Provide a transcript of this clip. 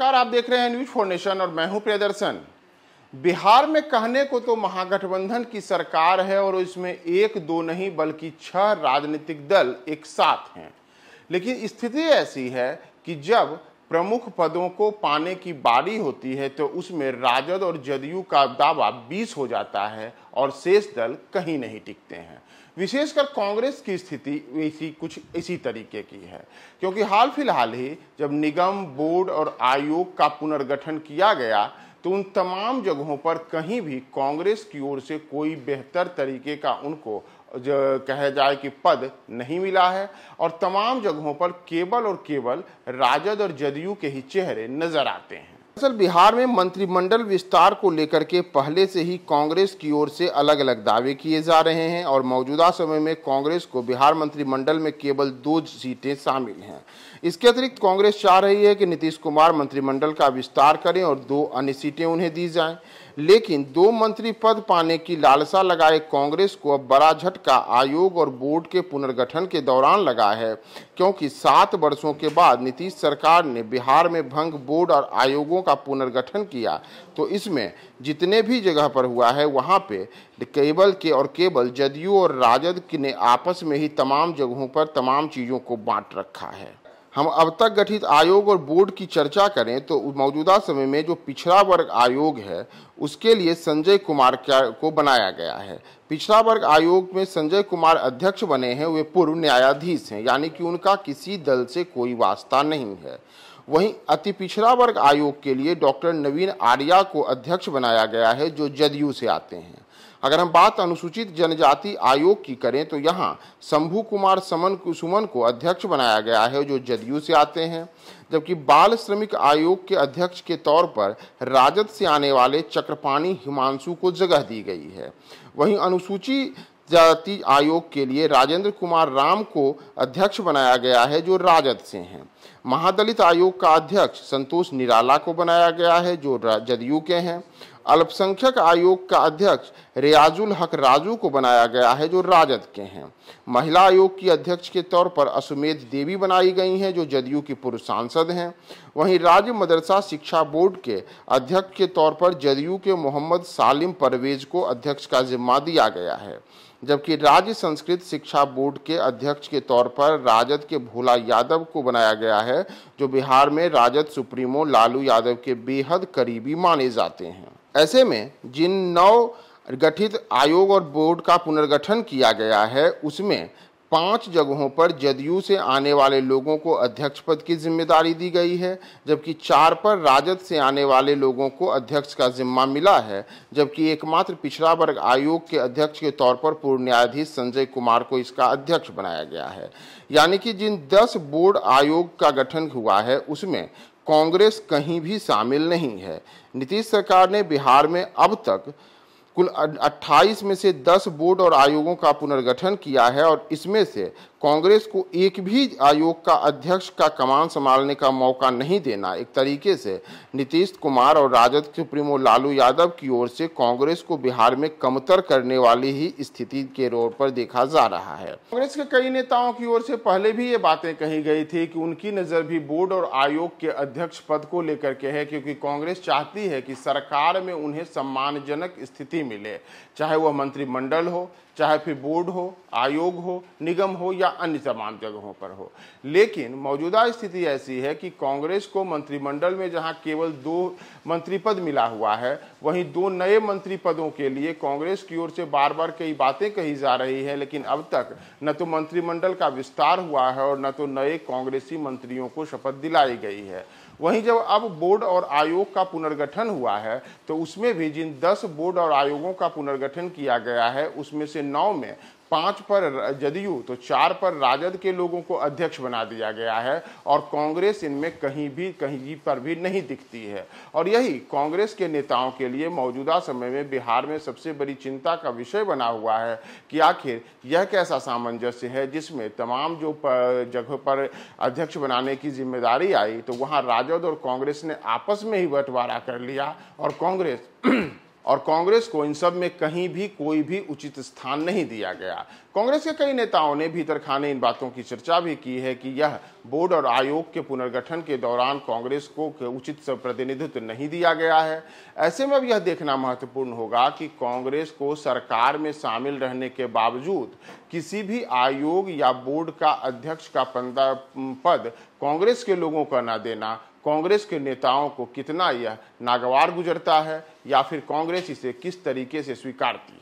नमस्कार आप देख रहे हैं न्यूज फोर और मैं हूं प्रियदर्शन बिहार में कहने को तो महागठबंधन की सरकार है और इसमें एक दो नहीं बल्कि छह राजनीतिक दल एक साथ हैं लेकिन स्थिति ऐसी है कि जब प्रमुख पदों को पाने की बारी होती है तो उसमें राजद और जदयू का दावा 20 हो जाता है और शेष दल कहीं नहीं टिकते हैं विशेषकर कांग्रेस की स्थिति इसी कुछ इसी तरीके की है क्योंकि हाल फिलहाल ही जब निगम बोर्ड और आयोग का पुनर्गठन किया गया तो उन तमाम जगहों पर कहीं भी कांग्रेस की ओर से कोई बेहतर तरीके का उनको जो कहा जाए कि पद नहीं मिला है और तमाम जगहों पर केवल और केवल राजद और जदयू के ही चेहरे नजर आते हैं दरअसल बिहार में मंत्रिमंडल विस्तार को लेकर के पहले से ही कांग्रेस की ओर से अलग अलग दावे किए जा रहे हैं और मौजूदा समय में कांग्रेस को बिहार मंत्रिमंडल में केवल दो सीटें शामिल हैं इसके अतिरिक्त कांग्रेस चाह रही है कि नीतीश कुमार मंत्रिमंडल का विस्तार करें और दो अन्य सीटें उन्हें दी जाएं लेकिन दो मंत्री पद पाने की लालसा लगाए कांग्रेस को अब बड़ा झटका आयोग और बोर्ड के पुनर्गठन के दौरान लगा है क्योंकि सात वर्षों के बाद नीतीश सरकार ने बिहार में भंग बोर्ड और आयोगों का पुनर्गठन किया तो इसमें जितने भी जगह पर हुआ है वहाँ पे केवल के और केवल जदयू और राजद ने आपस में ही तमाम जगहों पर तमाम चीज़ों को बांट रखा है हम अब तक गठित आयोग और बोर्ड की चर्चा करें तो मौजूदा समय में जो पिछड़ा वर्ग आयोग है उसके लिए संजय कुमार को बनाया गया है पिछड़ा वर्ग आयोग में संजय कुमार अध्यक्ष बने हैं वे पूर्व न्यायाधीश हैं यानी कि उनका किसी दल से कोई वास्ता नहीं है वहीं अति पिछड़ा वर्ग आयोग के लिए डॉक्टर नवीन आर्या को अध्यक्ष बनाया गया है जो जदयू से आते हैं अगर हम बात अनुसूचित जनजाति आयोग की करें तो यहाँ शंभू कुमार समन सुमन को अध्यक्ष बनाया गया है जो जदयू से आते हैं जबकि बाल श्रमिक आयोग के अध्यक्ष के तौर पर राजद से आने वाले चक्रपाणी हिमांशु को जगह दी गई है वहीं अनुसूचित जाति आयोग के लिए राजेंद्र कुमार राम को अध्यक्ष बनाया गया है जो राजद से हैं महादलित आयोग का अध्यक्ष संतोष निराला को बनाया गया है जो जदयू के हैं अल्पसंख्यक आयोग का अध्यक्ष रियाजुल हक राजू को बनाया गया है जो राजद के हैं महिला आयोग की अध्यक्ष के तौर पर असुमेध देवी बनाई गई हैं जो जदयू की पूर्व सांसद हैं वहीं राज्य मदरसा शिक्षा बोर्ड के अध्यक्ष के तौर पर जदयू के मोहम्मद सालिम परवेज को अध्यक्ष का जिम्मा दिया गया है जबकि राज्य संस्कृत शिक्षा बोर्ड के अध्यक्ष के तौर पर राजद के भोला यादव को बनाया गया है जो बिहार में राजद सुप्रीमो लालू यादव के बेहद करीबी माने जाते हैं ऐसे में जिन नौ गठित आयोग और बोर्ड का पुनर्गठन किया गया है उसमें पांच जगहों पर जदयू से आने वाले लोगों को अध्यक्ष पद की जिम्मेदारी दी गई है जबकि चार पर राजद से आने वाले लोगों को अध्यक्ष का जिम्मा मिला है जबकि एकमात्र पिछड़ा वर्ग आयोग के अध्यक्ष के तौर पर पूर्व न्यायाधीश संजय कुमार को इसका अध्यक्ष बनाया गया है यानी कि जिन दस बोर्ड आयोग का गठन हुआ है उसमें कांग्रेस कहीं भी शामिल नहीं है नीतीश सरकार ने बिहार में अब तक कुल 28 में से 10 बोर्ड और आयोगों का पुनर्गठन किया है और इसमें से कांग्रेस को एक भी आयोग का अध्यक्ष का कमान संभालने का मौका नहीं देना एक तरीके से नीतीश कुमार और राजद सुप्रीमो लालू यादव की ओर से कांग्रेस को बिहार में कमतर करने वाली ही स्थिति के रोड पर देखा जा रहा है कांग्रेस के कई नेताओं की ओर से पहले भी ये बातें कही गई थी कि उनकी नज़र भी बोर्ड और आयोग के अध्यक्ष पद को लेकर के है क्योंकि कांग्रेस चाहती है कि सरकार में उन्हें सम्मानजनक स्थिति मिले चाहे वह मंत्रिमंडल हो चाहे फिर बोर्ड हो आयोग हो निगम हो या या अन्य तमाम जगहों पर हो लेकिन मौजूदा स्थिति ऐसी है कि कांग्रेस को मंत्रिमंडल में जहां केवल दो मंत्री पद मिला हुआ है वहीं दो नए मंत्री पदों के लिए कांग्रेस की ओर से बार बार कई बातें कही जा रही है लेकिन अब तक न तो मंत्रिमंडल का विस्तार हुआ है और न तो नए कांग्रेसी मंत्रियों को शपथ दिलाई गई है वहीं जब अब बोर्ड और आयोग का पुनर्गठन हुआ है तो उसमें भी जिन दस बोर्ड और आयोगों का पुनर्गठन किया गया है उसमें से नौ में पाँच पर जदयू तो चार पर राजद के लोगों को अध्यक्ष बना दिया गया है और कांग्रेस इनमें कहीं भी कहीं पर भी नहीं दिखती है और यही कांग्रेस के नेताओं के लिए मौजूदा समय में बिहार में सबसे बड़ी चिंता का विषय बना हुआ है कि आखिर यह कैसा सामंजस्य है जिसमें तमाम जो जगह पर अध्यक्ष बनाने की जिम्मेदारी आई तो वहाँ राज राजद और कांग्रेस ने आपस में ही बंटवारा कर लिया और कांग्रेस और कांग्रेस को इन सब में कहीं भी कोई भी उचित स्थान नहीं दिया गया कांग्रेस के कई नेताओं ने भीतर खाने इन बातों की चर्चा भी की है कि यह बोर्ड और आयोग के पुनर्गठन के दौरान कांग्रेस को उचित प्रतिनिधित्व नहीं दिया गया है ऐसे में अब यह देखना महत्वपूर्ण होगा कि कांग्रेस को सरकार में शामिल रहने के बावजूद किसी भी आयोग या बोर्ड का अध्यक्ष का पद कांग्रेस के लोगों का ना देना कांग्रेस के नेताओं को कितना यह नागवार गुजरता है या फिर कांग्रेस इसे किस तरीके से स्वीकारती